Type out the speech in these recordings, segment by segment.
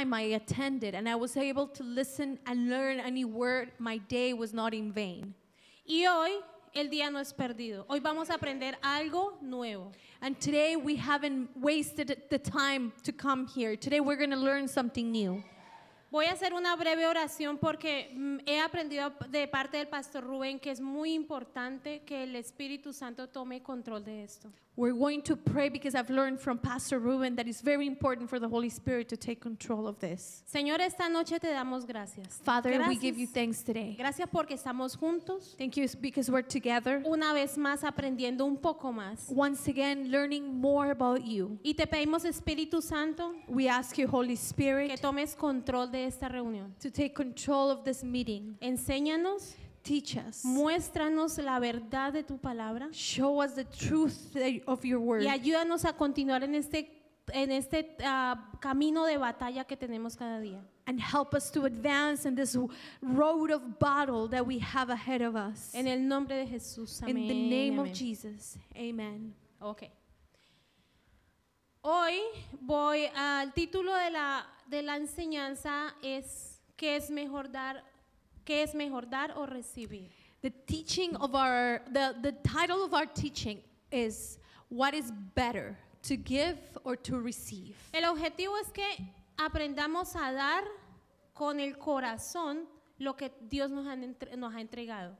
I attended and I was able to listen and learn any word, my day was not in vain. Y hoy el día no es perdido. Hoy vamos a aprender algo nuevo. And today we haven't wasted the time to come here. Today we're going to learn something new. Voy a hacer una breve oración porque mm, he aprendido de parte del pastor Rubén que es muy importante que el Espíritu Santo tome control de esto. We're going to pray because I've learned from Pastor Ruben that it's very important for the Holy Spirit to take control of this. Señor, esta noche te damos gracias. Father, gracias. we give you thanks today. Gracias porque estamos juntos. Thank you because we're together. Una vez más aprendiendo un poco más. Once again learning more about you. Y te pedimos Espíritu Santo. We ask you Holy Spirit que tomes control de esta reunión. To take control of this meeting. Enséñanos Teach us. Muéstranos la verdad de tu palabra. Show us the truth of your word. Y ayúdanos a continuar en este en este ah, camino de batalla que tenemos cada día. And help us to advance in this road of battle that we have ahead of us. En el nombre de Jesús. Amen. In the name of Jesus. Amen. Okay. Hoy voy al ah, título de la, de la enseñanza es que es mejor dar ¿Qué es mejor dar o recibir? The teaching of our the, the title of our teaching is what is better to give or to receive. El objetivo es que aprendamos a dar con el corazón lo que Dios nos, han, nos ha entregado.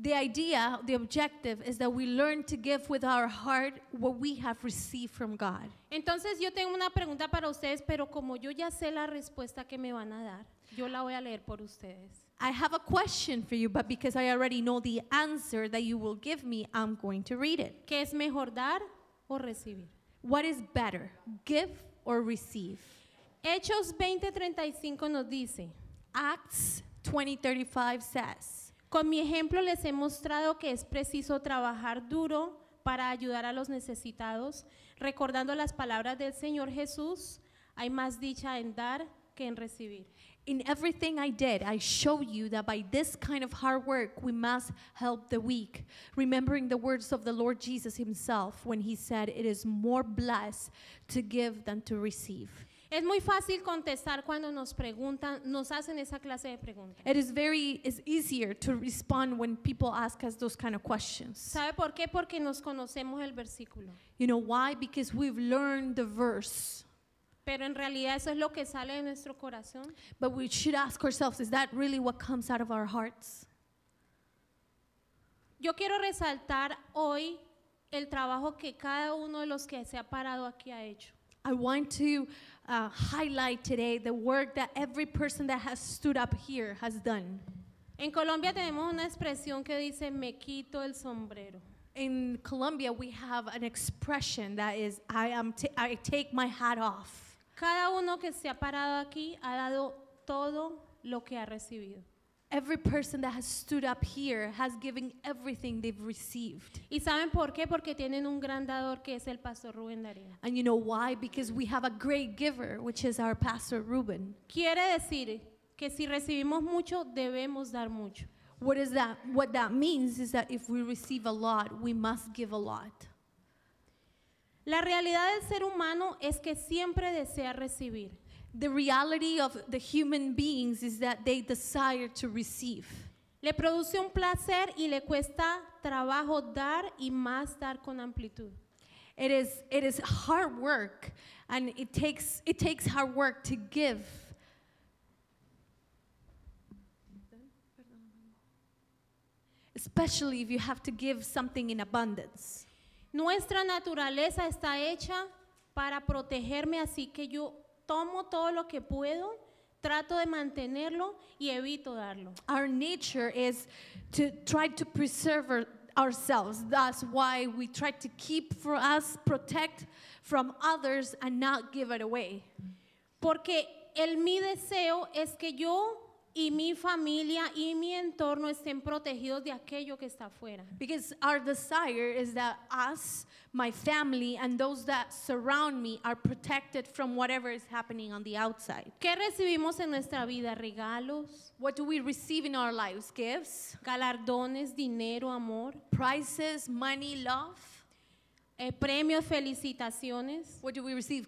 The idea, the objective is that we learn to give with our heart what we have received from God. Entonces yo tengo una pregunta para ustedes, pero como yo ya sé la respuesta que me van a dar, yo la voy a leer por ustedes. I have a question for you, but because I already know the answer that you will give me, I'm going to read it. ¿Qué es mejor dar o recibir? What is better, give or receive? Hechos 20:35 nos dice, Acts 20:35 says, Con mi ejemplo les he mostrado que es preciso trabajar duro para ayudar a los necesitados, recordando las palabras del Señor Jesús, hay más dicha en dar que en recibir. in everything I did, I show you that by this kind of hard work, we must help the weak. Remembering the words of the Lord Jesus himself when he said, It is more blessed to give than to receive. Es muy fácil contestar cuando nos preguntan, nos hacen esa clase de preguntas. It is very it's easier to respond when people ask us those kind of questions. ¿Sabe por qué? Porque nos conocemos el versículo. You know why? Because we've learned the verse. Pero en realidad eso es lo que sale de nuestro corazón. But we should ask ourselves, is that really what comes out of our hearts? Yo quiero resaltar hoy el trabajo que cada uno de los que se ha parado aquí ha hecho. I want to uh, highlight today the work that every person that has stood up here has done. En Colombia tenemos una expresión que dice me quito el sombrero. In Colombia we have an expression that is I am I take my hat off. Cada uno que se ha parado aquí ha dado todo lo que ha recibido. Every person that has stood up here has given everything they've received. ¿Y saben por qué? Porque tienen un gran dador que es el pastor Rubén Darío. And you know why? Because we have a great giver, which is our pastor Ruben. Quiere decir que si recibimos mucho, debemos dar mucho. What is that? What that means is that if we receive a lot, we must give a lot. La realidad del ser humano es que siempre desea recibir. The reality of the human beings is that they desire to receive. Le produce un placer y le cuesta trabajo dar y más dar con amplitud. It is, it is hard work and it takes, it takes hard work to give. Especially if you have to give something in abundance. Nuestra naturaleza está hecha para protegerme, así que yo tomo todo lo que puedo trato de mantenerlo y evito darlo. Our nature is to try to preserve ourselves. That's why we try to keep for us, protect from others and not give it away. Porque el mi deseo es que yo y mi familia y mi entorno estén protegidos de aquello que está afuera. Because our desire is that us, my family and those that surround me are protected from whatever is happening on the outside. ¿Qué recibimos en nuestra vida? Regalos. What do we receive in our lives? Gifts, galardones, dinero, amor, Prizes, money, love. Eh, premios, felicitaciones.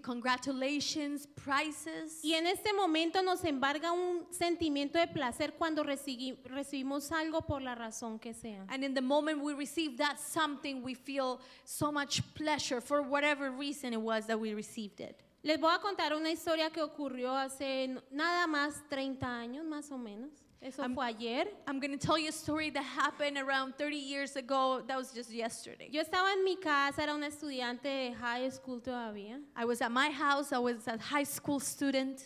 Congratulations, prizes. Y en este momento nos embarga un sentimiento de placer cuando recibimos algo por la razón que sea. And in the moment we receive that something, we feel so much pleasure for whatever reason it was that we received it. Les voy a contar una historia que ocurrió hace nada más 30 años, más o menos. Eso I'm, fue ayer. I'm going to tell you a story that happened around 30 years ago. That was just yesterday. Yo estaba en mi casa, era una estudiante de high school todavía. I was at my house, I was a high school student.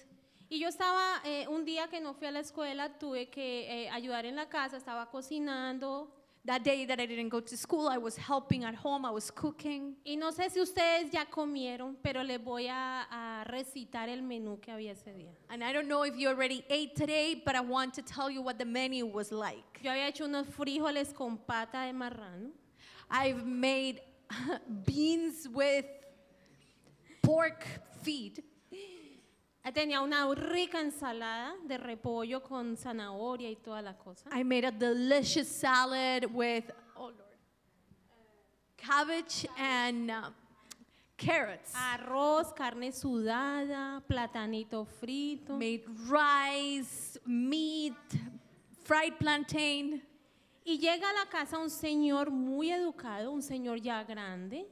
Y yo estaba, eh, un día que no fui a la escuela, tuve que eh, ayudar en la casa, estaba cocinando. That day that I didn't go to school, I was helping at home, I was cooking. Y no sé si ustedes ya comieron, pero les voy a, a recitar el menú que había ese día. And I don't know if you already ate today, but I want to tell you what the menu was like. Yo había hecho unos frijoles con pata de marrano. I've made beans with pork feet. Tenía una rica ensalada de repollo con zanahoria y toda la cosa. I made a delicious salad with oh cabbage and uh, carrots. Arroz, carne sudada, platanito frito. Made rice, meat, fried plantain. Y llega a la casa un señor muy educado, un señor ya grande.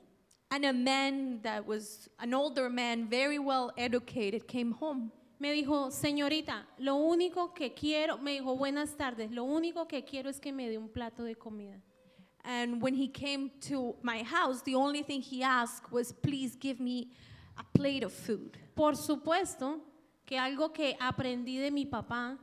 And a man that was an older man, very well educated, came home. Me dijo, señorita, lo único que quiero, me dijo, buenas tardes, lo único que quiero es que me dé un plato de comida. And when he came to my house, the only thing he asked was, please give me a plate of food. Por supuesto que algo que aprendí de mi papá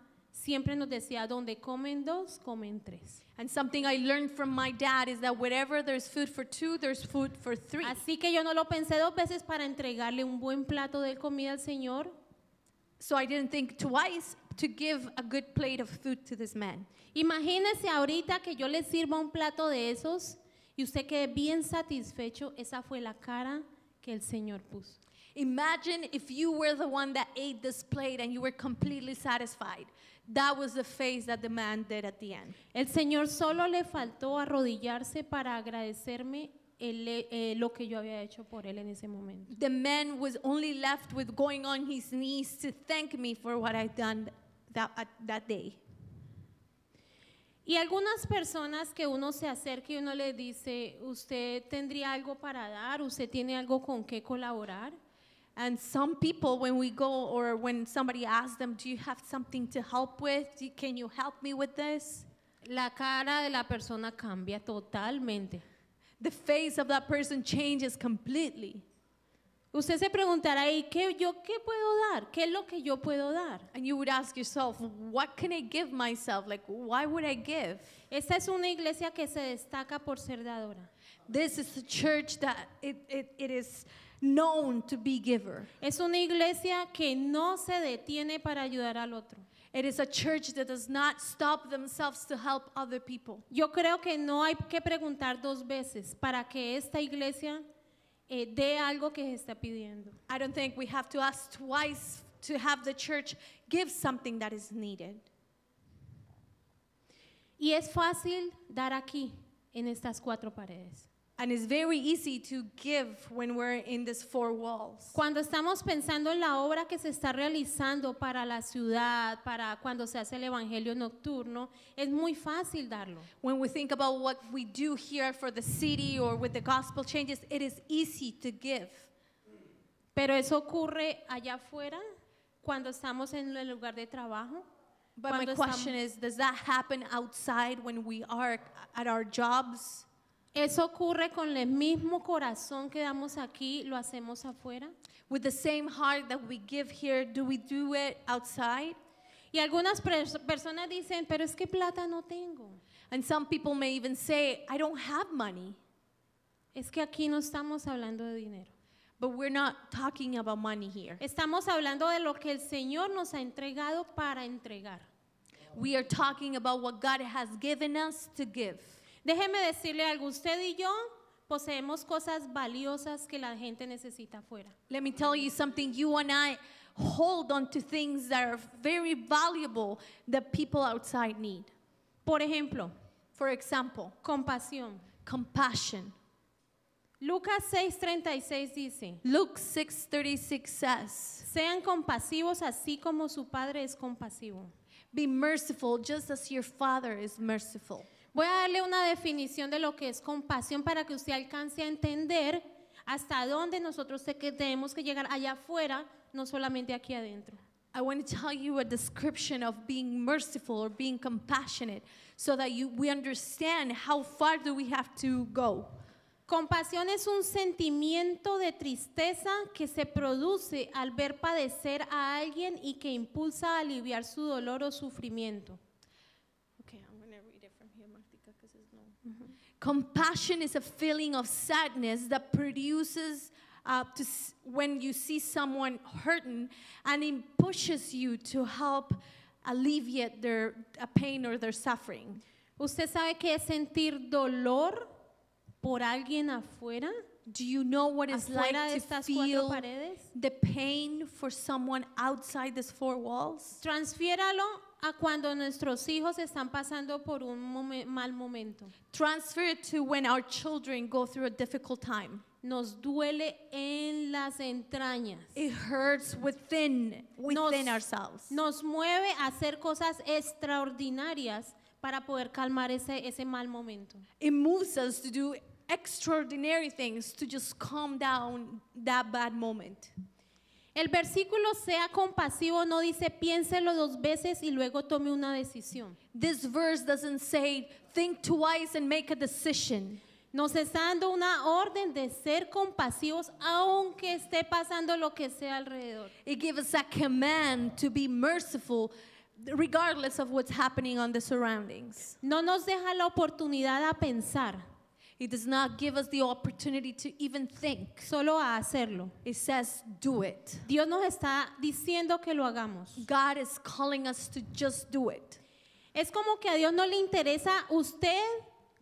siempre nos decía, donde comen dos, comen tres. And something I learned from my dad is that wherever there's food for two, there's food for three. Así que yo no lo pensé dos veces para entregarle un buen plato de comida al Señor. So I didn't think twice to give a good plate of food to this man. Imagínese ahorita que yo le sirva un plato de esos y usted quede bien satisfecho. Esa fue la cara que el Señor puso. Imagine if you were the one that ate this plate and you were completely satisfied. El Señor solo le faltó arrodillarse para agradecerme eh, lo que yo había hecho por él en ese momento. The man was only left with going on his knees to thank me for what I'd done that, that day. Y algunas personas que uno se acerca y uno le dice, usted tendría algo para dar, usted tiene algo con qué colaborar. And some people, when we go or when somebody asks them, Do you have something to help with? Can you help me with this? La cara de la persona cambia totalmente. The face of that person changes completely. Usted se preguntará, ¿y qué yo qué puedo dar? ¿Qué es lo que yo puedo dar? And you would ask yourself, what can I give myself? Like, why would I give? Esta es una iglesia que se destaca por ser dadora. This is a church that it, it, it is known to be giver. Es una iglesia que no se detiene para ayudar al otro. It is a church that does not stop themselves to help other people. Yo creo que no hay que preguntar dos veces para que esta iglesia eh, dé algo que se está pidiendo. I don't think we have to ask twice to have the church give something that is needed. Y es fácil dar aquí en estas cuatro paredes. And it's very easy to give when we're in these four walls. Cuando estamos pensando en la obra que se está realizando para la ciudad, para cuando se hace el evangelio nocturno, es muy fácil darlo. When we think about what we do here for the city or with the gospel changes, it is easy to give. Pero eso ocurre allá afuera cuando estamos en el lugar de trabajo. But my question is, does that happen outside when we are at our jobs? Eso ocurre con el mismo corazón que damos aquí, lo hacemos afuera. With the same heart that we give here, do we do it outside? Y algunas personas dicen, pero es que plata no tengo. And some people may even say, I don't have money. Es que aquí no estamos hablando de dinero. But we're not talking about money here. Estamos hablando de lo que el Señor nos ha entregado para entregar. We are talking about what God has given us to give. Déjeme decirle algo, usted y yo poseemos cosas valiosas que la gente necesita fuera Let me tell you something, you and I hold on to things that are very valuable that people outside need. Por ejemplo, for example, compasión, compassion. Lucas 6:36 dice, Luke 6:36 says, sean compasivos así como su padre es compasivo. Be merciful just as your father is merciful. Voy a darle una definición de lo que es compasión para que usted alcance a entender hasta dónde nosotros tenemos que llegar allá afuera, no solamente aquí adentro. I want to tell you a description of being merciful or being compassionate so that we understand how far do we have to go. Compasión es un sentimiento de tristeza que se produce al ver padecer a alguien y que impulsa a aliviar su dolor o sufrimiento. Compassion is a feeling of sadness that produces uh, to, when you see someone hurting and it pushes you to help alleviate their pain or their suffering. ¿Usted sabe qué es sentir dolor por alguien afuera? Do you know what it's like to feel the pain for someone outside these four walls? Transfiéralo a cuando nuestros hijos están pasando por un momen, mal momento. Transfer it to when our children go through a difficult time. Nos duele en las entrañas. It hurts within, within nos, ourselves. Nos mueve a hacer cosas extraordinarias para poder calmar ese, ese mal momento. It moves us to do extraordinary things to just calm down that bad moment. El versículo sea compasivo no dice piénselo dos veces y luego tome una decisión. This verse doesn't say think twice and make a decision. Nos está dando una orden de ser compasivos aunque esté pasando lo que sea alrededor. gives a command to be merciful regardless of what's happening on the surroundings. No nos deja la oportunidad a pensar. It does not give us the opportunity to even think. Solo a hacerlo. It says do it. Dios nos está diciendo que lo hagamos. God is calling us to just do it. Es como que a Dios no le interesa usted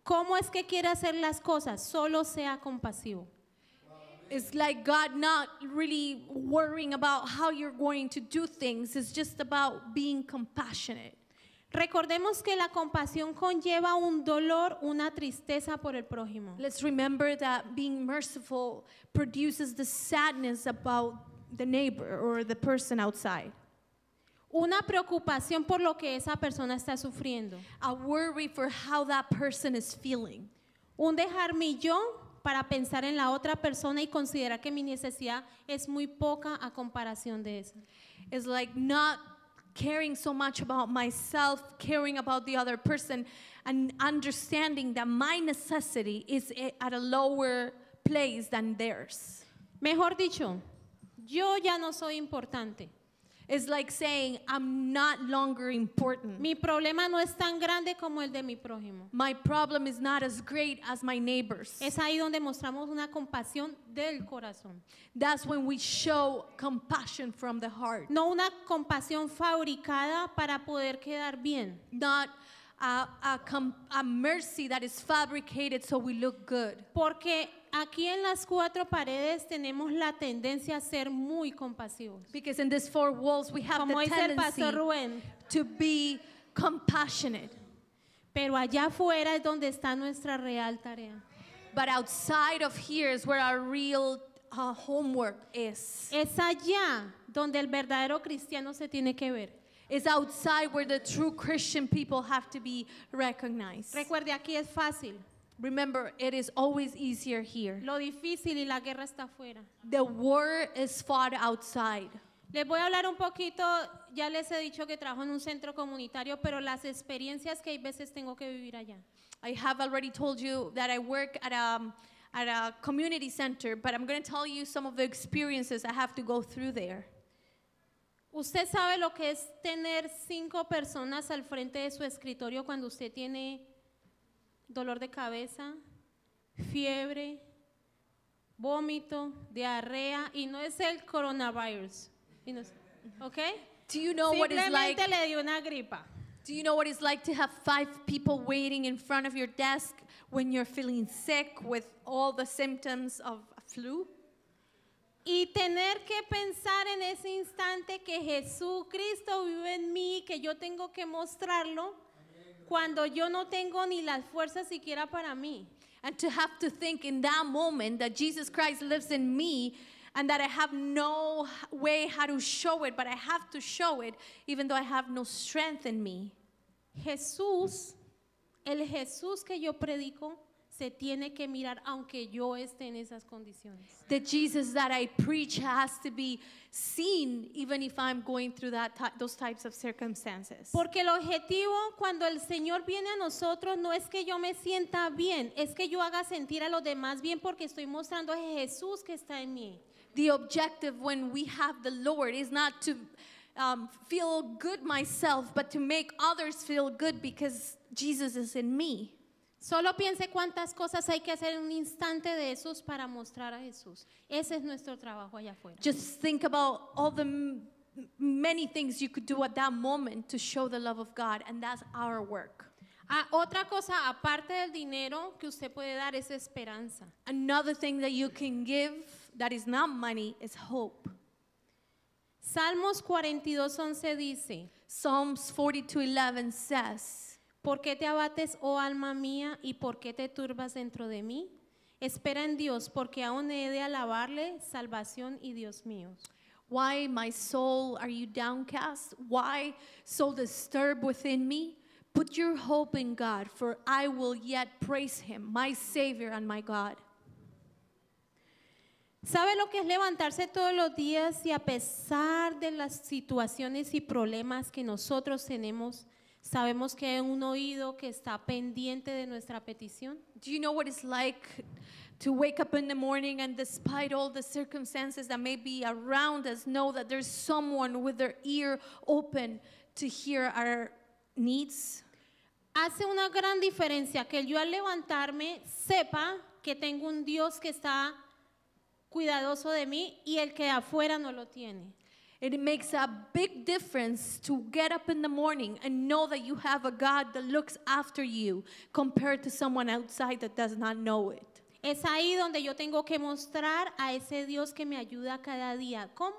cómo es que quiere hacer las cosas, solo sea compasivo. It's like God not really worrying about how you're going to do things. It's just about being compassionate. Recordemos que la compasión conlleva un dolor, una tristeza por el prójimo. Let's remember that being merciful produces the sadness about the neighbor or the person outside. Una preocupación por lo que esa persona está sufriendo. A worry for how that person is feeling. Un dejar millón para pensar en la otra persona y considerar que mi necesidad es muy poca a comparación de esa. It's like not caring so much about myself, caring about the other person, and understanding that my necessity is at a lower place than theirs. Mejor dicho, yo ya no soy importante. It's like saying I'm not longer important. Mi problema no es tan grande como el de mi prójimo. My problem is not as great as my neighbors. Es ahí donde mostramos una compasión del corazón. That's when we show compassion from the heart. No una compasión fabricada para poder quedar bien. Not a, a, a mercy that is fabricated so we look good. Porque Aquí en las cuatro paredes tenemos la tendencia a ser muy compasivos. Because in these four walls we have Como the tendency Rubén, to be compassionate. Pero allá afuera es donde está nuestra real tarea. But outside of here is where our real uh, homework is. Es allá donde el verdadero cristiano se tiene que ver. It's outside where the true Christian people have to be recognized. Recuerde, aquí es fácil. Remember, it is always easier here. Lo difícil y la guerra está afuera. The war is fought outside. Les voy a hablar un poquito, ya les he dicho que trabajo en un centro comunitario, pero las experiencias que hay veces tengo que vivir allá. I have already told you that I work at a, at a community center, but I'm going to tell you some of the experiences I have to go through there. Usted sabe lo que es tener cinco personas al frente de su escritorio cuando usted tiene dolor de cabeza, fiebre, vómito, diarrea y no es el coronavirus. ¿Ok? okay? Do you know what it's like? le dio una gripa. Do you know what it's like to have five people waiting in front of your desk when you're feeling sick with all the symptoms of flu? Y tener que pensar en ese instante que Jesucristo vive en mí, que yo tengo que mostrarlo cuando yo no tengo ni las fuerzas siquiera para mí. And to have to think in that moment that Jesus Christ lives in me and that I have no way how to show it, but I have to show it even though I have no strength in me. Jesús, el Jesús que yo predico, se tiene que mirar aunque yo esté en esas condiciones. The Jesus that I preach has to be seen even if I'm going through that those types of circumstances. Porque el objetivo cuando el Señor viene a nosotros no es que yo me sienta bien, es que yo haga sentir a los demás bien porque estoy mostrando a Jesús que está en mí. The objective when we have the Lord is not to um, feel good myself, but to make others feel good because Jesus is in me. Solo piense cuántas cosas hay que hacer en un instante de esos para mostrar a Jesús. Ese es nuestro trabajo allá afuera. Just think about all the many things you could do at that moment to show the love of God, and that's our work. Ah, otra cosa aparte del dinero que usted puede dar es esperanza. Another thing that you can give that is not money is hope. Salmos 42:11 dice, Psalms 42:11 says, ¿Por qué te abates, oh alma mía, y por qué te turbas dentro de mí? Espera en Dios, porque aún he de alabarle, salvación y Dios mío. Why, my soul, are you downcast? Why so disturbed within me? Put your hope in God, for I will yet praise him, my Savior and my God. ¿Sabe lo que es levantarse todos los días y a pesar de las situaciones y problemas que nosotros tenemos, Sabemos que hay un oído que está pendiente de nuestra petición. Do you know what it's like to wake up in the morning and despite all the circumstances that may be around us, know that there's someone with their ear open to hear our needs? Hace una gran diferencia que yo al levantarme sepa que tengo un Dios que está cuidadoso de mí y el que afuera no lo tiene. It makes a big difference to get up in the morning and know that you have a God that looks after you compared to someone outside that does not know it. Es ahí donde yo tengo que mostrar a ese Dios que me ayuda cada día. ¿Cómo?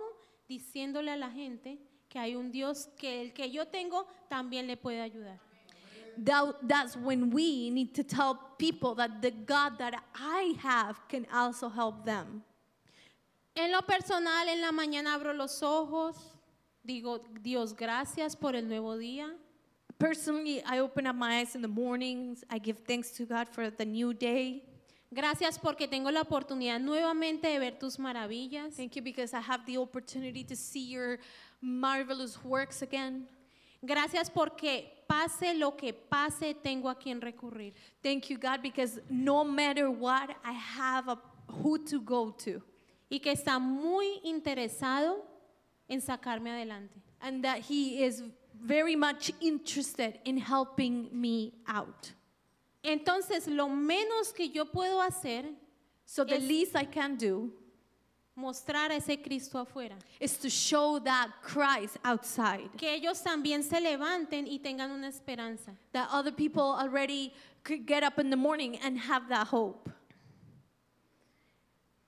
Diciéndole a la gente que hay un Dios que el que yo tengo también le puede ayudar. That, that's when we need to tell people that the God that I have can also help them. En lo personal, en la mañana abro los ojos, digo, Dios, gracias por el nuevo día. Personally, I open up my eyes in the mornings. I give thanks to God for the new day. Gracias porque tengo la oportunidad nuevamente de ver tus maravillas. Thank you because I have the opportunity to see your marvelous works again. Gracias porque pase lo que pase, tengo a quien recurrir. Thank you God because no matter what, I have a who to go to y que está muy interesado en sacarme adelante. and that he is very much interested in helping me out. Entonces, lo menos que yo puedo hacer So the least I can do mostrar a ese Cristo afuera. is to show that Christ outside, Que ellos también se levanten y tengan una esperanza. that other people already could get up in the morning and have that hope.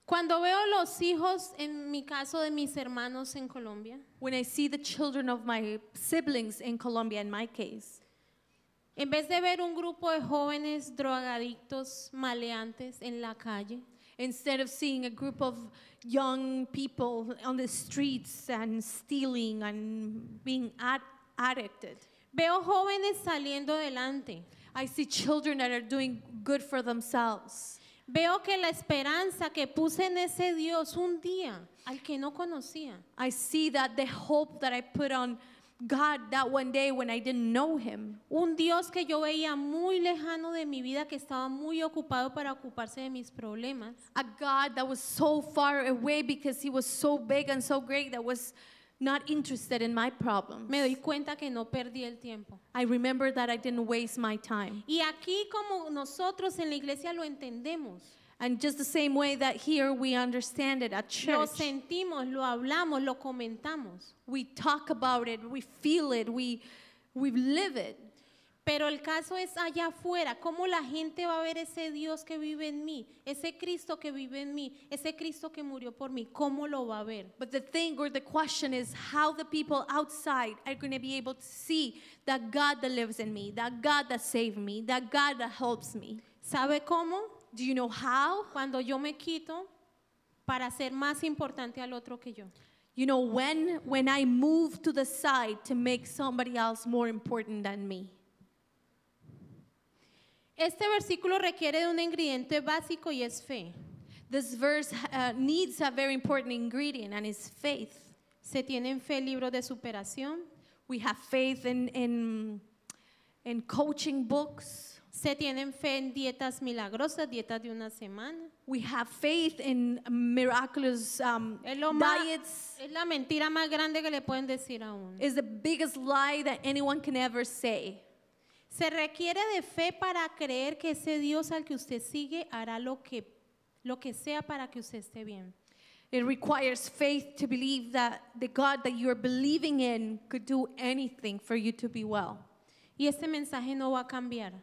Cuando veo los hijos, en mi caso, de mis hermanos en Colombia, when I see the children of my siblings in Colombia, in my case, en vez de ver un grupo de jóvenes drogadictos maleantes en la calle, instead of seeing a group of young people on the streets and stealing and being addicted, veo jóvenes saliendo adelante. I see children that are doing good for themselves. Veo que la esperanza que puse en ese Dios un día al que no conocía. I see that the hope that I put on God that one day when I didn't know him. Un Dios que yo veía muy lejano de mi vida, que estaba muy ocupado para ocuparse de mis problemas. A God that was so far away because he was so big and so great that was not interested in my problems. Me doy cuenta que no perdí el tiempo. I remember that I didn't waste my time. Y aquí como nosotros en la iglesia lo entendemos. And just the same way that here we understand it at church. Lo sentimos, lo hablamos, lo comentamos. We talk about it, we feel it, we we live it. Pero el caso es allá afuera, cómo la gente va a ver ese Dios que vive en mí, ese Cristo que vive en mí, ese Cristo que murió por mí, cómo lo va a ver. But the thing or the question is how the people outside are going to be able to see that God that lives in me, that God that saved me, that God that helps me. ¿Sabe cómo? Do you know how? Cuando yo me quito para ser más importante al otro que yo. You know when when I move to the side to make somebody else more important than me. Este versículo requiere de un ingrediente básico y es fe. This verse uh, needs a very important ingredient and is faith. Se tienen fe libros de superación. We have faith in, in, in coaching books. Se tienen fe en dietas milagrosas, dietas de una semana. We have faith in miraculous um, diets. Es la mentira más grande que le pueden decir a uno. Is the biggest lie that anyone can ever say. Se requiere de fe para creer que ese Dios al que usted sigue hará lo que, lo que sea para que usted esté bien. It requires faith to believe that the God that you are believing in could do anything for you to be well. Y ese mensaje no va a cambiar.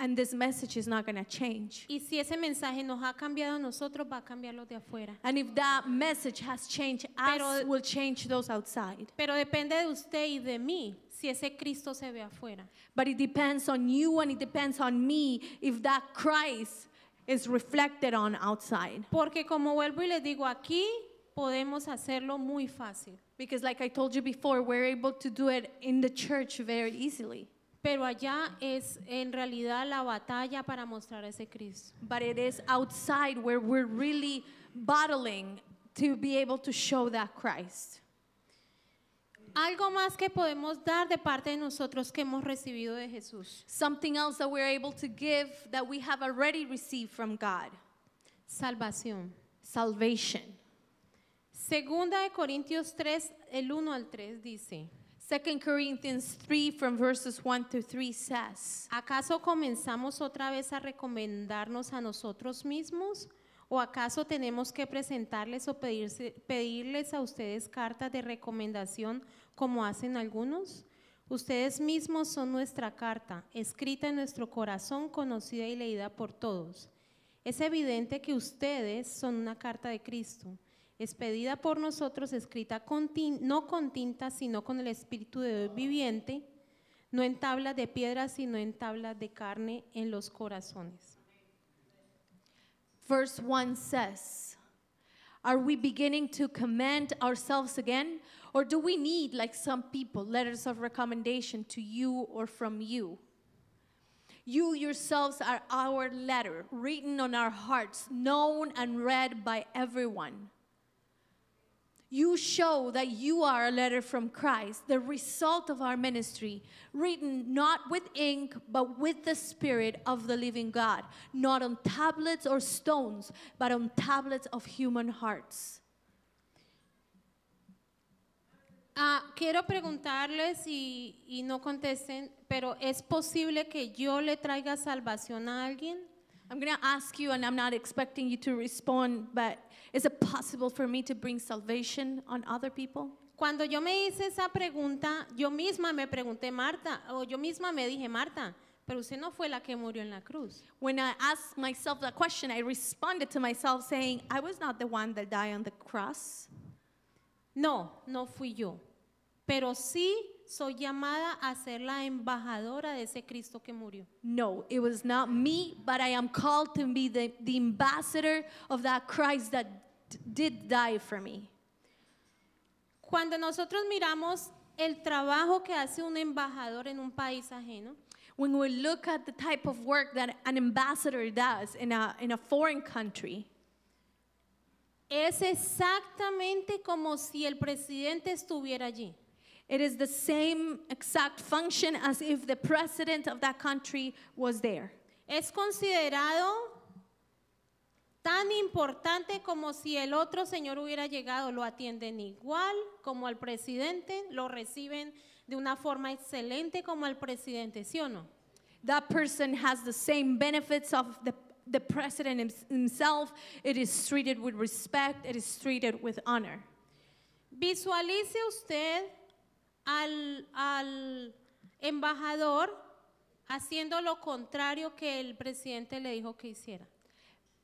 And this message is not going to change. Y si ese mensaje nos ha cambiado a nosotros, va a cambiar los de afuera. And if that message has changed, pero, us will change those outside. Pero depende de usted y de mí. si ese Cristo se ve afuera. But it depends on you and it depends on me if that Christ is reflected on outside. Porque como vuelvo y les digo, aquí podemos hacerlo muy fácil. Because like I told you before, we're able to do it in the church very easily. Pero allá es en realidad la batalla para mostrar ese Cristo. But it is outside where we're really battling to be able to show that Christ. Algo más que podemos dar de parte de nosotros que hemos recibido de Jesús. Something else that we're able to give that we have already received from God. Salvación. Salvation. Segunda de Corintios 3, el 1 al 3 dice. 2 Corinthians 3 from verses 1 to 3 says, ¿Acaso comenzamos otra vez a recomendarnos a nosotros mismos? ¿O acaso tenemos que presentarles o pedirles a ustedes cartas de recomendación como hacen algunos? Ustedes mismos son nuestra carta, escrita en nuestro corazón, conocida y leída por todos. Es evidente que ustedes son una carta de Cristo. expedida por nosotros, escrita con no con tinta, sino con el Espíritu de Dios viviente, no en tablas de piedra, sino en tablas de carne en los corazones. verse 1 says. Are we beginning to commend ourselves again? Or do we need, like some people, letters of recommendation to you or from you? You yourselves are our letter, written on our hearts, known and read by everyone you show that you are a letter from Christ, the result of our ministry, written not with ink, but with the Spirit of the living God, not on tablets or stones, but on tablets of human hearts. Uh, quiero preguntarles y, y no contesten, pero ¿es posible que yo le traiga salvación a alguien? I'm going to ask you, and I'm not expecting you to respond, but is it possible for me to bring salvation on other people? Cuando yo me hice esa pregunta, yo misma me pregunté, Marta, o yo misma me dije, Marta, pero usted no fue la que murió en la cruz. When I asked myself that question, I responded to myself saying, I was not the one that died on the cross. No, no fui yo, pero sí soy llamada a ser la embajadora de ese Cristo que murió. No, it was not me, but I am called to be the, the ambassador of that Christ that did die for me. Cuando nosotros miramos el trabajo que hace un embajador en un país ajeno, when we look at the type of work that an ambassador does in a, in a foreign country, es exactamente como si el presidente estuviera allí. It is the same exact function as if the president of that country was there. Es considerado tan importante como si el otro señor hubiera llegado, lo atienden igual como al presidente, lo reciben de una forma excelente como al presidente, ¿sí o no? That person has the same benefits of the, the president himself. It is treated with respect, it is treated with honor. Visualice usted al, al embajador haciendo lo contrario que el presidente le dijo que hiciera.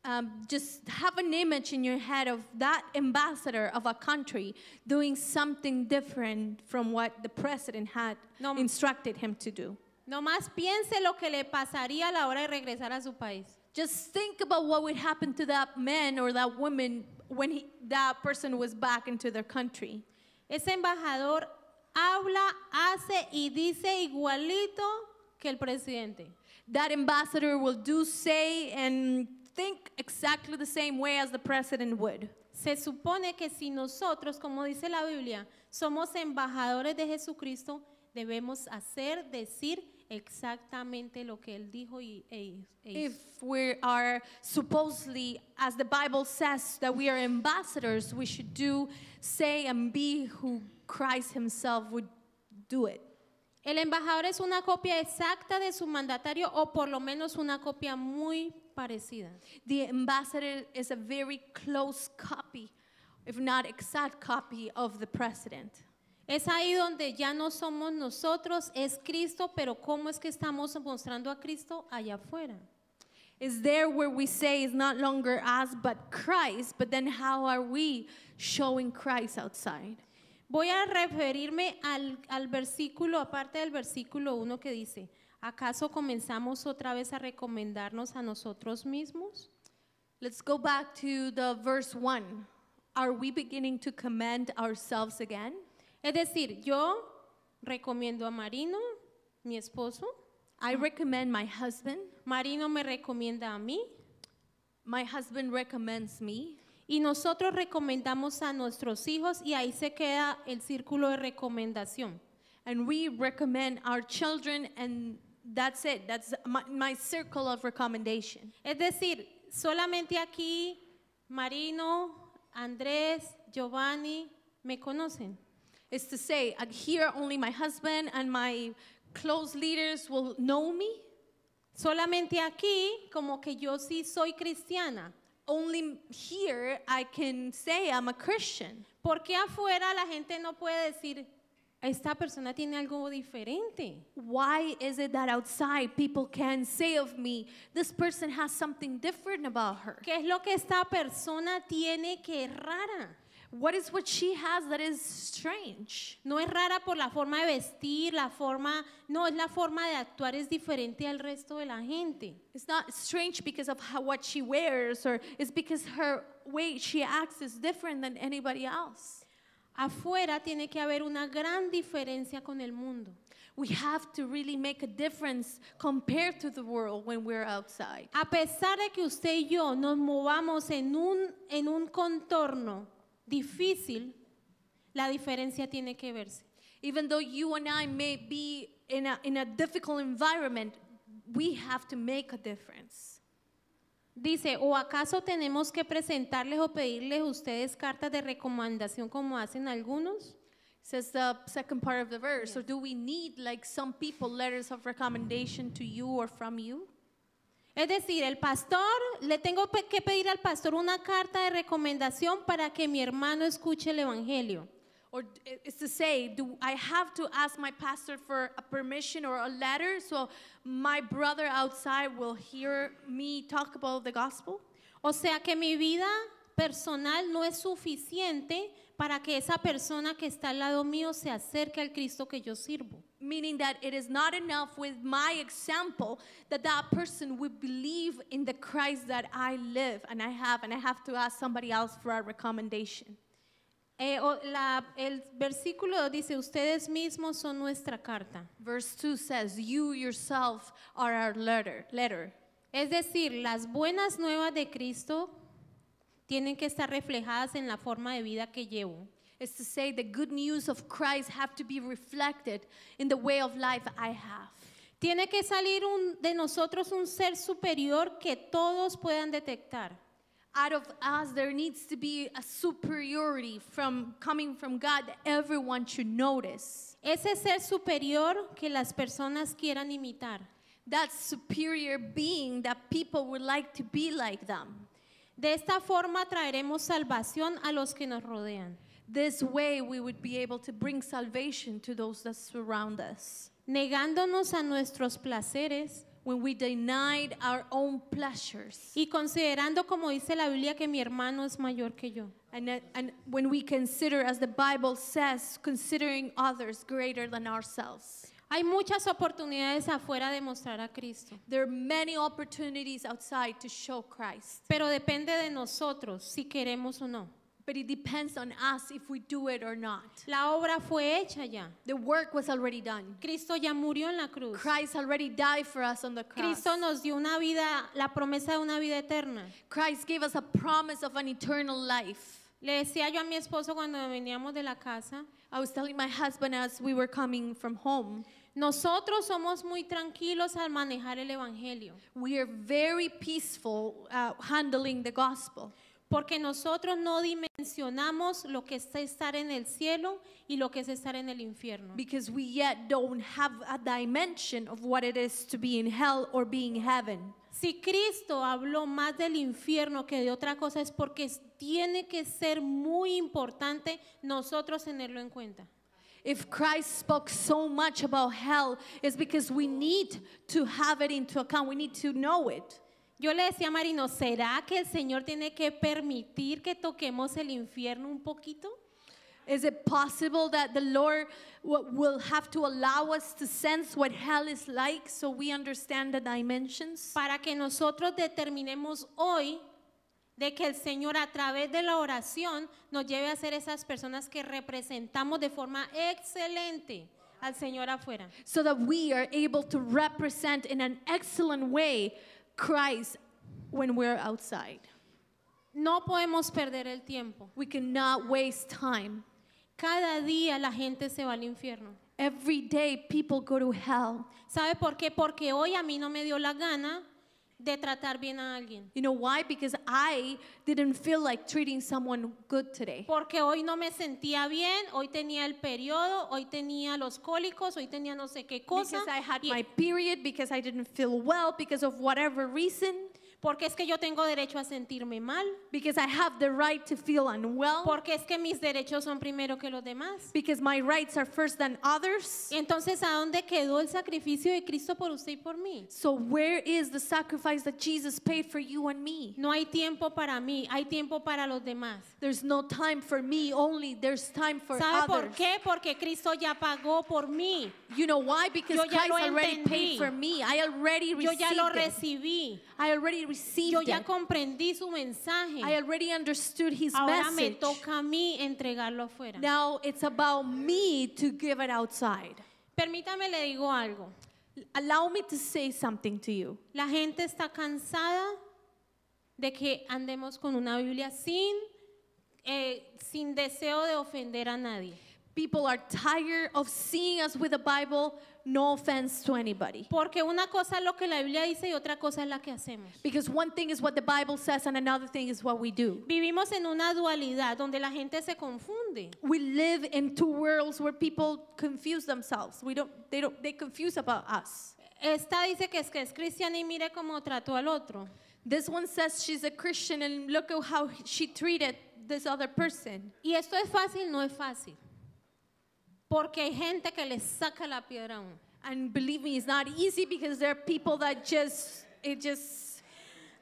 Um, just have an image in your head of that ambassador of a country doing something different from what the president had instructed him to do. No más piense lo que le pasaría a la hora de regresar a su país. Just think about what would happen to that man or that woman when that person was back into their country. Ese embajador habla, hace y dice igualito que el presidente. That ambassador will do, say, and think exactly the same way as the president would. Se supone que si nosotros, como dice la Biblia, somos embajadores de Jesucristo, debemos hacer, decir exactamente lo que él dijo y e, e If we are supposedly, as the Bible says, that we are ambassadors, we should do, say, and be who Christ himself would do it. El embajador es una copia exacta de su mandatario o por lo menos una copia muy parecida. The ambassador is a very close copy, if not exact copy of the president. Es ahí donde ya no somos nosotros, es Cristo, pero ¿cómo es que estamos mostrando a Cristo allá afuera? Is there where we say it's not longer us but Christ, but then how are we showing Christ outside? Voy a referirme al, al versículo, aparte del versículo 1 que dice, ¿acaso comenzamos otra vez a recomendarnos a nosotros mismos? Let's go back to the verse 1. Are we beginning to commend ourselves again? Es decir, yo recomiendo a Marino, mi esposo. I recommend my husband. Marino me recomienda a mí. My husband recommends me y nosotros recomendamos a nuestros hijos y ahí se queda el círculo de recomendación. And we recommend our children and that's it. That's my, circle of recommendation. Es decir, solamente aquí Marino, Andrés, Giovanni me conocen. It's to say, uh, here only my husband and my close leaders will know me. Solamente aquí como que yo sí soy cristiana. only here I can say I'm a Christian. Porque afuera la gente no puede decir esta persona tiene algo diferente. Why is it that outside people can say of me, this person has something different about her? ¿Qué es lo que esta persona tiene que rara? What is what she has that is strange? No es rara por la forma de vestir, la forma, no, es la forma de actuar es diferente al resto de la gente. It's not strange because of how, what she wears or it's because her way she acts is different than anybody else. Afuera tiene que haber una gran diferencia con el mundo. We have to really make a difference compared to the world when we're outside. A pesar de que usted y yo nos movamos en un en un contorno difícil, la diferencia tiene que verse. Even though you and I may be in a, in a difficult environment, we have to make a difference. Dice, ¿o acaso tenemos que presentarles o pedirles ustedes cartas de recomendación como hacen algunos? Says the second part of the verse. Yes. do we need, like some people, letters of recommendation to you or from you? Es decir, el pastor, le tengo que pedir al pastor una carta de recomendación para que mi hermano escuche el evangelio. Eh, to say, do I have to ask my pastor for a permission or a letter so my brother outside will hear me talk about the gospel? O sea que mi vida personal no es suficiente para que esa persona que está al lado mío se acerque al Cristo que yo sirvo. meaning that it is not enough with my example that that person would believe in the Christ that I live and I have, and I have to ask somebody else for a recommendation. Eh, la, el versículo dice, ustedes mismos son nuestra carta. Verse 2 says, You yourself are our letter. letter. Es decir, las buenas nuevas de Cristo tienen que estar reflejadas en la forma de vida que llevo is to say the good news of Christ have to be reflected in the way of life I have. Tiene que salir un, de nosotros un ser superior que todos puedan detectar. Out of us there needs to be a superiority from coming from God that everyone should notice. Ese ser superior que las personas quieran imitar. That superior being that people would like to be like them. De esta forma traeremos salvación a los que nos rodean. This way we would be able to bring salvation to those that surround us. Negándonos a nuestros placeres when we denied our own pleasures. y considerando como dice la Biblia que mi hermano es mayor que yo. And, uh, and when we consider, as the Bible says, considering others greater than ourselves. Hay muchas oportunidades afuera de mostrar a Cristo, There are many opportunities outside to show Christ, pero depende de nosotros si queremos o no. But it depends on us if we do it or not. La obra fue hecha ya. The work was already done. Cristo ya murió en la cruz. Christ already died for us on the cross. Cristo nos dio una vida, la promesa de una vida eterna. Christ gave us a promise of an eternal life. Le decía yo a mi esposo cuando veníamos de la casa. I was telling my husband as we were coming from home. Nosotros somos muy tranquilos al manejar el evangelio. We are very peaceful uh, handling the gospel porque nosotros no dimensionamos lo que es estar en el cielo y lo que es estar en el infierno. Because we yet don't have a dimension of what it is to be in hell or be heaven. Si Cristo habló más del infierno que de otra cosa es porque tiene que ser muy importante nosotros tenerlo en cuenta. If Christ spoke so much about hell, it's because we need to have it into account. We need to know it. Yo le decía a Marino, ¿será que el Señor tiene que permitir que toquemos el infierno un poquito? Is it possible that the Lord will have to allow us to sense what hell is like so we understand the dimensions? Para que nosotros determinemos hoy de que el Señor a través de la oración nos lleve a ser esas personas que representamos de forma excelente al Señor afuera. So that we are able to represent in an excellent way Christ when we're outside. No podemos perder el tiempo. We cannot waste time. Cada día la gente se va al infierno. Every day people go to hell. ¿Sabe por qué? Porque hoy a mí no me dio la gana de tratar bien a alguien. You know why? Because I didn't feel like treating someone good today. Porque hoy no me sentía bien, hoy tenía el periodo, hoy tenía los cólicos, hoy tenía no sé qué cosa. Because I had my period, because I didn't feel well, because of whatever reason. Porque es que yo tengo derecho a sentirme mal. Because I have the right to feel unwell. Porque es que mis derechos son primero que los demás. Because my rights are first than others. Entonces, ¿a dónde quedó el sacrificio de Cristo por usted y por mí? So where is the sacrifice that Jesus paid for you and me? No hay tiempo para mí, hay tiempo para los demás. There's no time for me only, there's time for ¿Sabe others. por qué? Porque Cristo ya pagó por mí. You know why? Because Christ lo already paid for me. I already Yo ya lo recibí. Yo ya comprendí su mensaje. Ahora me toca a mí entregarlo afuera. Permítame le digo algo. something La gente está cansada de que andemos con una Biblia sin eh, sin deseo de ofender a nadie. People are tired of seeing us with a Bible. No offense to anybody. Porque una cosa es lo que la Biblia dice y otra cosa es la que hacemos. Because one thing is what the Bible says and another thing is what we do. Vivimos en una dualidad donde la gente se confunde. We live in two worlds where people confuse themselves. We don't they don't they confuse about us. Esta dice que es que es cristiana y mire cómo trató al otro. This one says she's a Christian and look at how she treated this other person. Y esto es fácil, no es fácil. Porque hay gente que le saca la piedra uno. And believe me, it's not easy because there are people that just, it just,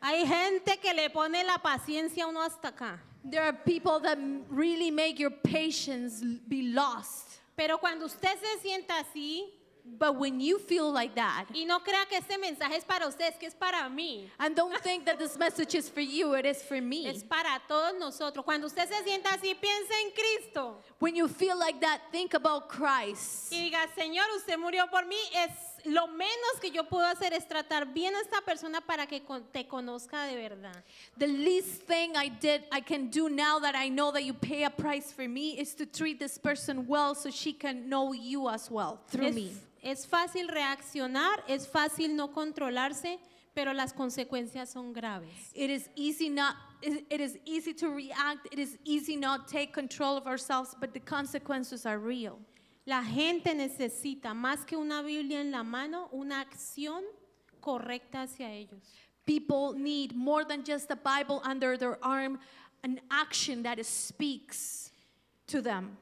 hay gente que le pone la paciencia a uno hasta acá. There are people that really make your patience be lost. Pero cuando usted se sienta así, But when you feel like that, y no crea que este mensaje es para ustedes, que es para mí. And don't think that this message is for you, it is for me. Es para todos nosotros. Cuando usted se sienta así, piensa en Cristo. When you feel like that, think about Christ. Y diga, Señor, usted murió por mí, es lo menos que yo puedo hacer es tratar bien a esta persona para que te conozca de verdad. The least thing I did I can do now that I know that you pay a price for me is to treat this person well so she can know you as well through es, me. Es fácil reaccionar, es fácil no controlarse, pero las consecuencias son graves. It is easy not it is easy to react, it is easy not take control of ourselves, but the consequences are real. La gente necesita más que una Biblia en la mano, una acción correcta hacia ellos. People need more than just a Bible under their arm, an action that speaks to them.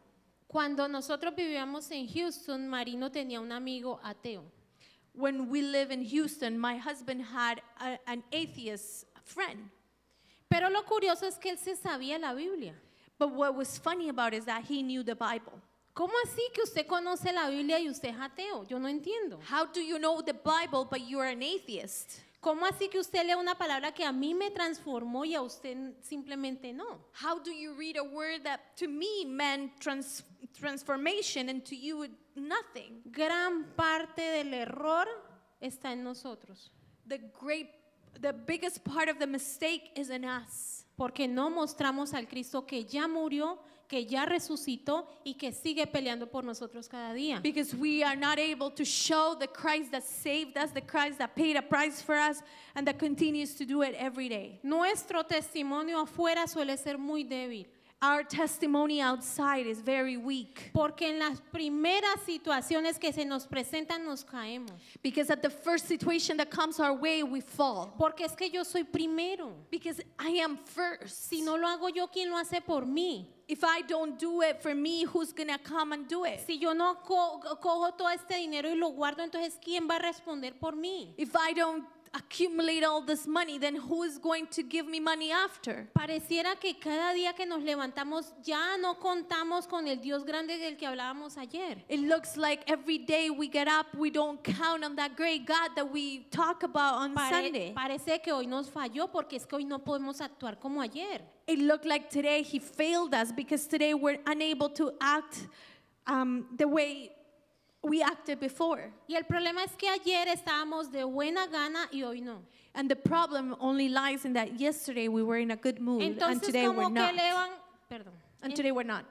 Cuando nosotros vivíamos en Houston, Marino tenía un amigo ateo. When we live in Houston, my husband had a, an atheist friend. Pero lo curioso es que él se sabía la Biblia. But what was funny about is that he knew the Bible. ¿Cómo así que usted conoce la Biblia y usted es ateo? Yo no entiendo. How do you know the Bible but you're an atheist? ¿Cómo así que usted lee una palabra que a mí me transformó y a usted simplemente no? How do you read a word that to me meant trans transformation and to you nothing? Gran parte del error está en nosotros. The great the biggest part of the mistake is in us. Porque no mostramos al Cristo que ya murió que ya resucitó y que sigue peleando por nosotros cada día. Because we are not able to show the Christ that saved us, the Christ that paid a price for us and that continues to do it every day. Nuestro testimonio afuera suele ser muy débil. Our testimony outside is very weak. Porque en las primeras situaciones que se nos presentan nos caemos. Because at the first situation that comes our way we fall. Porque es que yo soy primero. Because I am first. Si no lo hago yo, ¿quién lo hace por mí? If don't do it me, who's come and do Si yo no cojo todo este dinero y lo guardo, entonces ¿quién va a responder por mí? don't accumulate all this money, then who is going to give me money after? Pareciera que cada día que nos levantamos ya no contamos con el Dios grande del que hablábamos ayer. It looks like every day we get up, we don't count on that great God that we talk about on Pare Sunday. Parece que hoy nos falló porque es que hoy no podemos actuar como ayer. It looked like today he failed us because today we're unable to act um, the way we acted before. Y el problema es que ayer estábamos de buena gana y hoy no. And the problem only lies in that yesterday we were in a good mood Entonces, and today we're not. Evan... Perdón. And today we're not.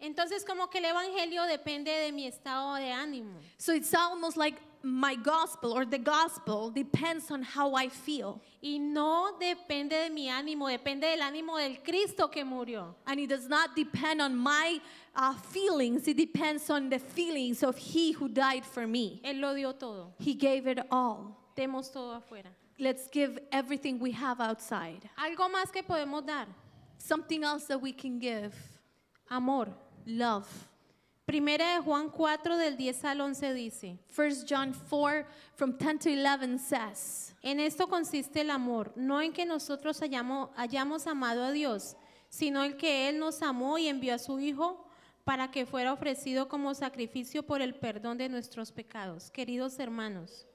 Entonces como que el evangelio depende de mi estado de ánimo. So it's almost like my gospel or the gospel depends on how I feel. Y no depende de mi ánimo, depende del ánimo del Cristo que murió. And it does not depend on my uh, feelings, it depends on the feelings of he who died for me. Él lo dio todo. He gave it all. Demos todo afuera. Let's give everything we have outside. Algo más que podemos dar. Something else that we can give. Amor. Love. Primera de Juan 4 del 10 al 11 dice, First John 4 from 10 to 11 says, En esto consiste el amor, no en que nosotros hayamos, amado a Dios, sino en que Él nos amó y envió a su Hijo para que fuera ofrecido como sacrificio por el perdón de nuestros pecados. Queridos hermanos,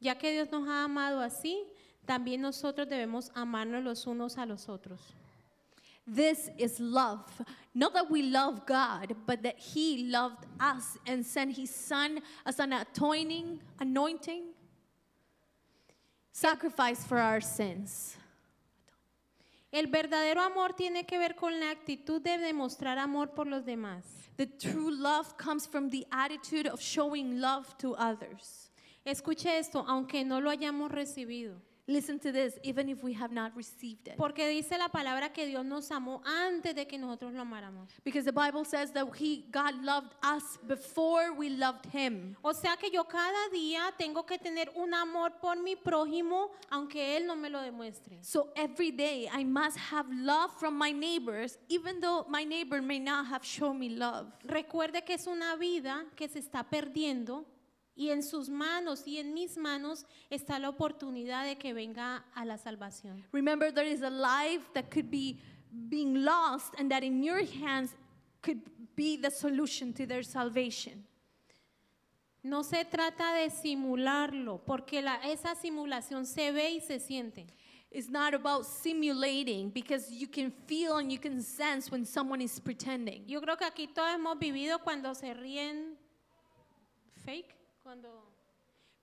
ya que Dios nos ha amado así, también nosotros debemos amarnos los unos a los otros. This is love. Not that we love God, but that He loved us and sent His Son as an atoning, anointing sacrifice for our sins. El verdadero amor tiene que ver con la actitud de demostrar amor por los demás. The true love comes from the attitude of showing love to others. Escuche esto, aunque no lo hayamos recibido. Listen to this, even if we have not received it. Porque dice la palabra que Dios nos amó antes de que nosotros lo amáramos. Because the Bible says that he God loved us before we loved him. O sea que yo cada día tengo que tener un amor por mi prójimo aunque él no me lo demuestre. So every day I must have love from my neighbors even though my neighbor may not have shown me love. Recuerde que es una vida que se está perdiendo y en sus manos y en mis manos está la oportunidad de que venga a la salvación. Remember, there is a life that could be being lost, and that in your hands could be the solution to their salvation. No se trata de simularlo, porque la, esa simulación se ve y se siente. It's not about simulating because you can feel and you can sense when someone is pretending. Yo creo que aquí todos hemos vivido cuando se ríen fake. Cuando,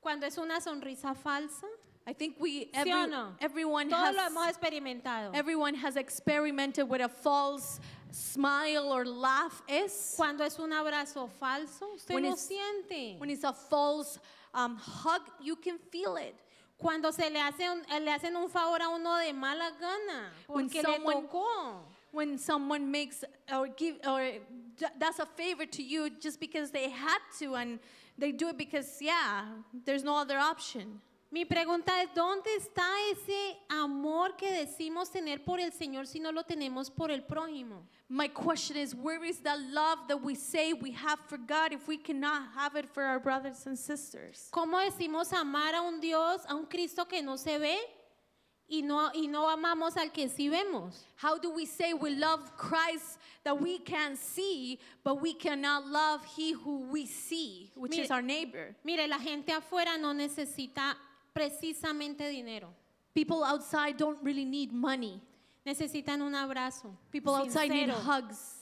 cuando es una sonrisa falsa. I think we every, ¿Sí no? everyone has, lo hemos experimentado. Everyone has experimented with a false smile or laugh is. Cuando es un abrazo falso, usted when lo siente. When it's a false um, hug, you can feel it. Cuando se le, hace un, le hacen un favor a uno de mala gana, porque someone, le tocó. When someone makes or give or does a favor to you just because they had to and They do it because, yeah, there's no other option. Mi pregunta es, ¿dónde está ese amor que decimos tener por el Señor si no lo tenemos por el prójimo? My question is, where is that love that we say we have for God if we cannot have it for our brothers and sisters? ¿Cómo decimos amar a un Dios, a un Cristo que no se ve? y no, y no amamos al que sí vemos. How do we say we love Christ that we can see, but we cannot love he who we see, which is our neighbor? Mire, la gente afuera no necesita precisamente dinero. People outside don't really need money. Necesitan un abrazo. People outside need hugs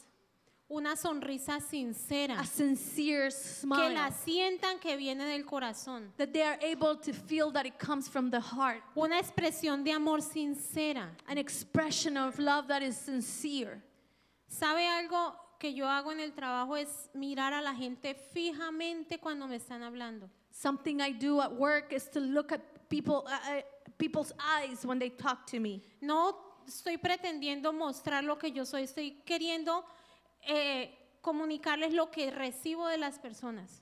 una sonrisa sincera que la sientan que viene del corazón una expresión de amor sincera an expression love sabe algo que yo hago en el trabajo es mirar a la gente fijamente cuando me están hablando something i do at work is to look at people uh, uh, people's eyes when they talk to me no estoy pretendiendo mostrar lo que yo soy estoy queriendo eh, comunicarles lo que recibo de las personas.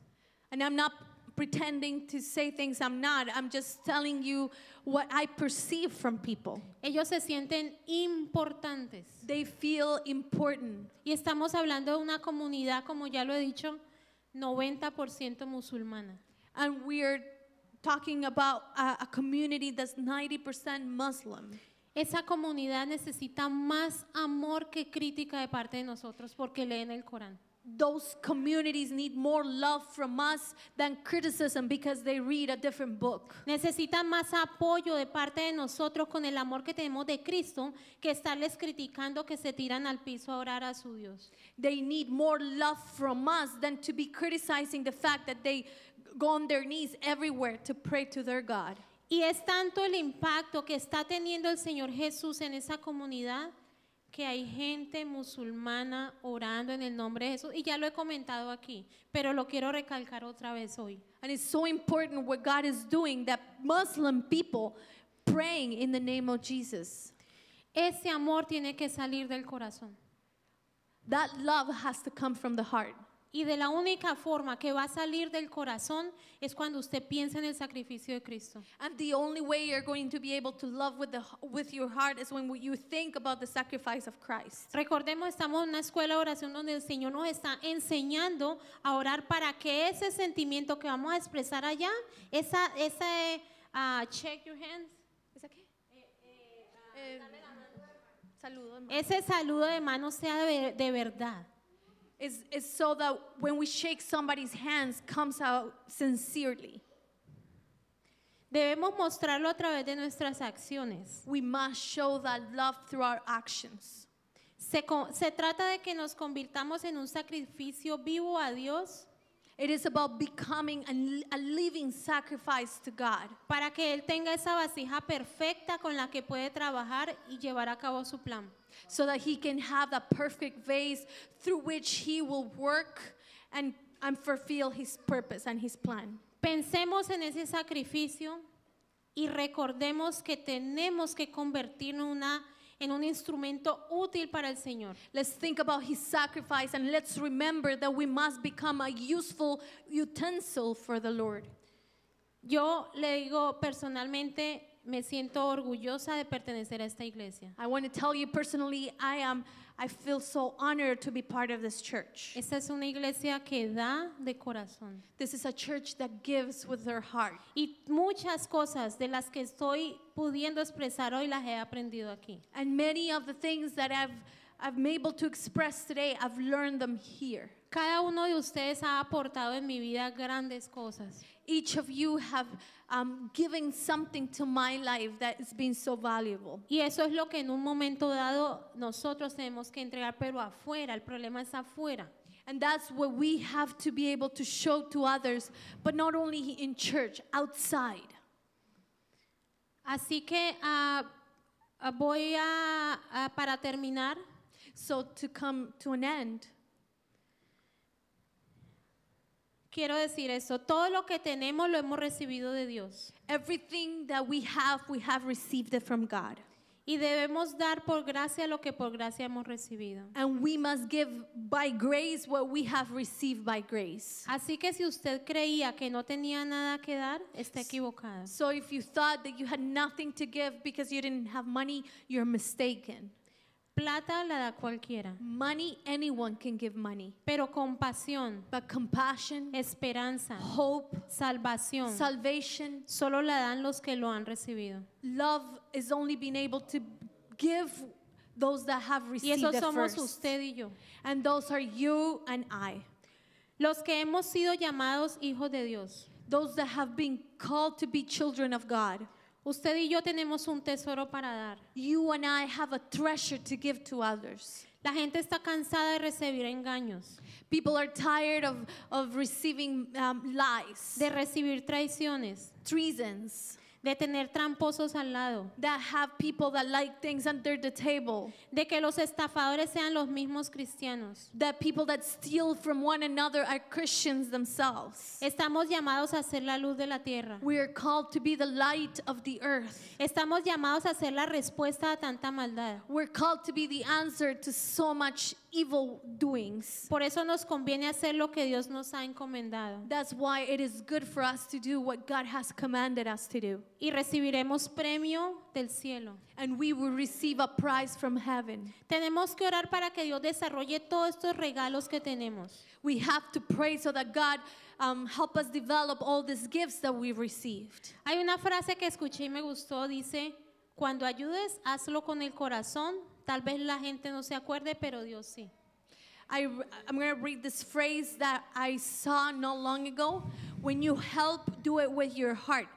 And I'm not pretending to say things I'm not. I'm just telling you what I perceive from people. Ellos se sienten importantes. They feel important. Y estamos hablando de una comunidad, como ya lo he dicho, 90% musulmana. And we're talking about a, a community that's 90% Muslim. Esa comunidad necesita más amor que crítica de parte de nosotros porque leen el Corán. Those communities need more love from us than criticism because they read a different book. Necesitan más apoyo de parte de nosotros con el amor que tenemos de Cristo que estarles criticando que se tiran al piso a orar a su Dios. They need more love from us than to be criticizing the fact that they go on their knees everywhere to pray to their God. Y es tanto el impacto que está teniendo el Señor Jesús en esa comunidad que hay gente musulmana orando en el nombre de Jesús y ya lo he comentado aquí, pero lo quiero recalcar otra vez hoy. And it's so important what God is doing that Muslim people praying in the name of Jesus. Ese amor tiene que salir del corazón. That love has to come from the heart y de la única forma que va a salir del corazón es cuando usted piensa en el sacrificio de Cristo. And the only way you're going to be able to love with the with your heart is when you think about the sacrifice of Christ. Recordemos estamos en una escuela de oración donde el Señor nos está enseñando a orar para que ese sentimiento que vamos a expresar allá, esa ese uh, ah, check your hands, ¿esa qué? Eh, eh, uh, eh, saludo, ese saludo de mano sea de verdad is, is so that when we shake somebody's hands comes out sincerely. Debemos mostrarlo a través de nuestras acciones. We must show that love through our actions. Se, se trata de que nos convirtamos en un sacrificio vivo a Dios It is about becoming a, a living sacrifice to God. Para que él tenga esa vasija perfecta con la que puede trabajar y llevar a cabo su plan. So that he can have the perfect vase through which he will work and, and fulfill his purpose and his plan. Pensemos en ese sacrificio y recordemos que tenemos que convertirnos en una en un instrumento útil para el Señor. Let's think about his sacrifice and let's remember that we must become a useful utensil for the Lord. Yo le digo personalmente, me siento orgullosa de pertenecer a esta iglesia. I want to tell you personally, I am I feel so honored to be part of this church. Esta es una iglesia que da de corazón. This is a church that gives with their heart. Y muchas cosas de las que estoy pudiendo expresar hoy las he aprendido aquí. And many of the things that I've I've been able to express today, I've learned them here. Cada uno de ustedes ha aportado en mi vida grandes cosas. each of you have um, given something to my life that has been so valuable. Y eso es lo que en un momento dado nosotros tenemos que entregar, pero afuera, el problema es afuera. And that's what we have to be able to show to others, but not only in church, outside. Así que uh, voy a, uh, para terminar. So to come to an end. Quiero decir eso, todo lo que tenemos lo hemos recibido de Dios. Everything that we have, we have received it from God. Y debemos dar por gracia lo que por gracia hemos recibido. And we must give by grace what we have received by grace. Así que si usted creía que no tenía nada que dar, está equivocado. So if you thought that you had nothing to give because you didn't have money, you're mistaken. Plata la da cualquiera. Money, anyone can give money. Pero compasión, but compassion, esperanza, hope, salvación, salvation, solo la dan los que lo han recibido. Love is only being able to give those that have received y esos somos usted y yo. And those are you and I. Los que hemos sido llamados hijos de Dios. Those that have been called to be children of God. Usted y yo tenemos un tesoro para dar. You and I have a treasure to give to others. La gente está cansada de recibir engaños. People are tired of, of receiving um, lies. De recibir traiciones. Treasons de tener tramposos al lado, that have people that like things under the table, de que los estafadores sean los mismos cristianos, that people that steal from one another are Christians themselves. Estamos llamados a ser la luz de la tierra. We are called to be the light of the earth. Estamos llamados a ser la respuesta a tanta maldad. We're called to be the answer to so much evil doings. Por eso nos conviene hacer lo que Dios nos ha encomendado. That's why it is good for us to do what God has commanded us to do y recibiremos premio del cielo. And we will receive a prize from heaven. Tenemos que orar para que Dios desarrolle todos estos regalos que tenemos. We have to pray so that God um, help us develop all these gifts that we received. Hay una frase que escuché y me gustó, dice, cuando ayudes, hazlo con el corazón. Tal vez la gente no se acuerde, pero Dios sí. I, I'm going to read this phrase that I saw not long ago. When you help, do it with your heart.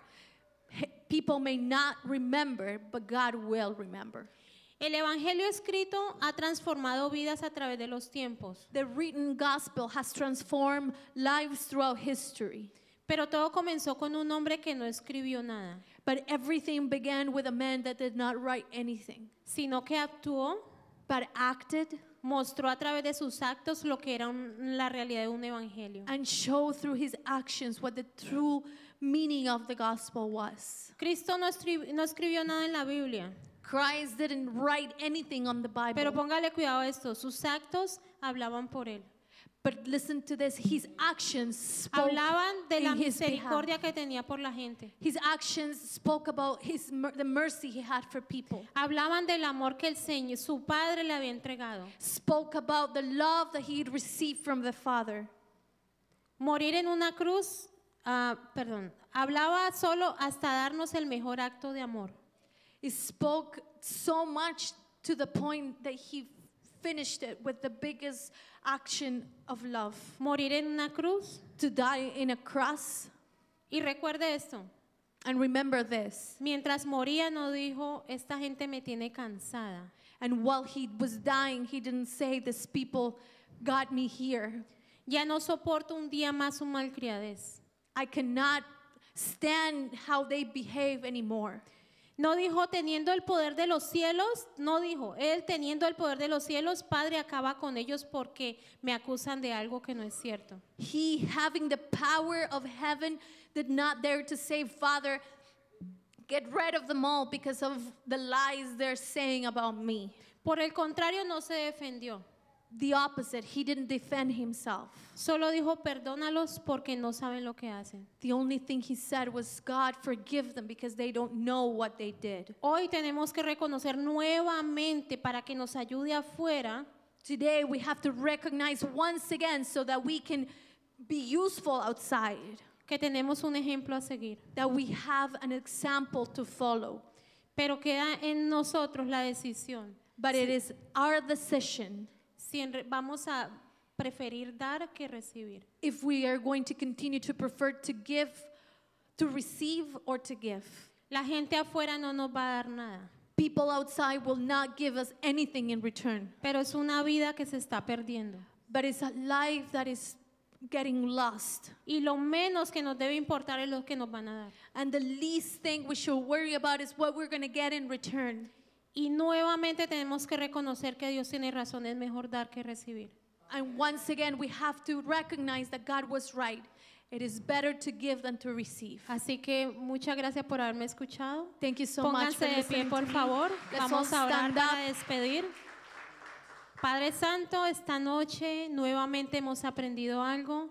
People may not remember, but God will remember. El evangelio escrito ha transformado vidas a través de los tiempos. The written gospel has transformed lives throughout history. Pero todo comenzó con un hombre que no escribió nada. But everything began with a man that did not write anything. Sino que actuó, but acted, mostró a través de sus actos lo que era un, la realidad de un evangelio. And showed through his actions what the true yeah meaning of the gospel was. Cristo no, no escribió nada en la Biblia. Christ didn't write anything on the Bible. Pero póngale cuidado esto, sus actos hablaban por él. But listen to this, his actions spoke Hablaban de la misericordia behalf. que tenía por la gente. His actions spoke about his the mercy he had for people. Hablaban del amor que el Señor, su padre le había entregado. Spoke about the love that he had received from the Father. Morir en una cruz uh, perdón, hablaba solo hasta darnos el mejor acto de amor. He spoke so much to the point that he finished it with the biggest action of love. Morir en una cruz. To die in a cross. Y recuerde esto. And remember this. Mientras moría no dijo, esta gente me tiene cansada. And while he was dying, he didn't say, this people got me here. Ya no soporto un día más su malcriadez. I cannot stand how they behave anymore. No dijo teniendo el poder de los cielos, no dijo, él teniendo el poder de los cielos, Padre, acaba con ellos porque me acusan de algo que no es cierto. He having the power of heaven did not dare to say, Father, get rid of them all because of the lies they're saying about me. Por el contrario, no se defendió. the opposite. He didn't defend himself. Solo dijo, perdónalos porque no saben lo que hacen. The only thing he said was, God, forgive them because they don't know what they did. Hoy tenemos que reconocer nuevamente para que nos ayude afuera. Today we have to recognize once again so that we can be useful outside. Que tenemos un ejemplo a seguir. That we have an example to follow. Pero queda en nosotros la decisión. But it is our decision. si vamos a preferir dar que recibir. If we are going to continue to prefer to give, to receive or to give. La gente afuera no nos va a dar nada. People outside will not give us anything in return. Pero es una vida que se está perdiendo. But it's a life that is getting lost. Y lo menos que nos debe importar es lo que nos van a dar. And the least thing we should worry about is what we're going to get in return. Y nuevamente tenemos que reconocer que Dios tiene razón, es mejor dar que recibir. And once again, we have to recognize that God was right. It is better to give than to receive. Así que muchas gracias por haberme escuchado. Thank you so Pónganse much for de pie, por favor. Let's Vamos a orar para despedir. Padre Santo, esta noche nuevamente hemos aprendido algo.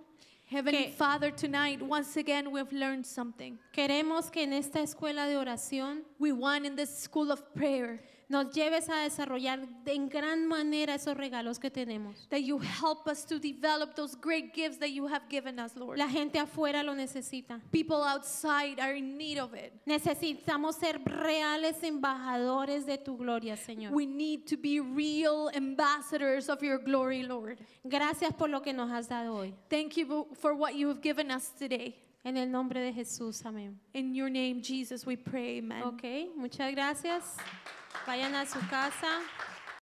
Heavenly Father, tonight once again we've learned something. Queremos que en esta escuela de oración, we want in this school of prayer nos lleves a desarrollar en gran manera esos regalos que tenemos. That you help us to develop those great gifts that you have given us, Lord. La gente afuera lo necesita. People outside are in need of it. Necesitamos ser reales embajadores de tu gloria, Señor. We need to be real ambassadors of your glory, Lord. Gracias por lo que nos has dado hoy. Thank you for what you have given us today. En el nombre de Jesús, amén. In your name, Jesus, we pray, amen. Ok, muchas gracias. Vayan a su casa.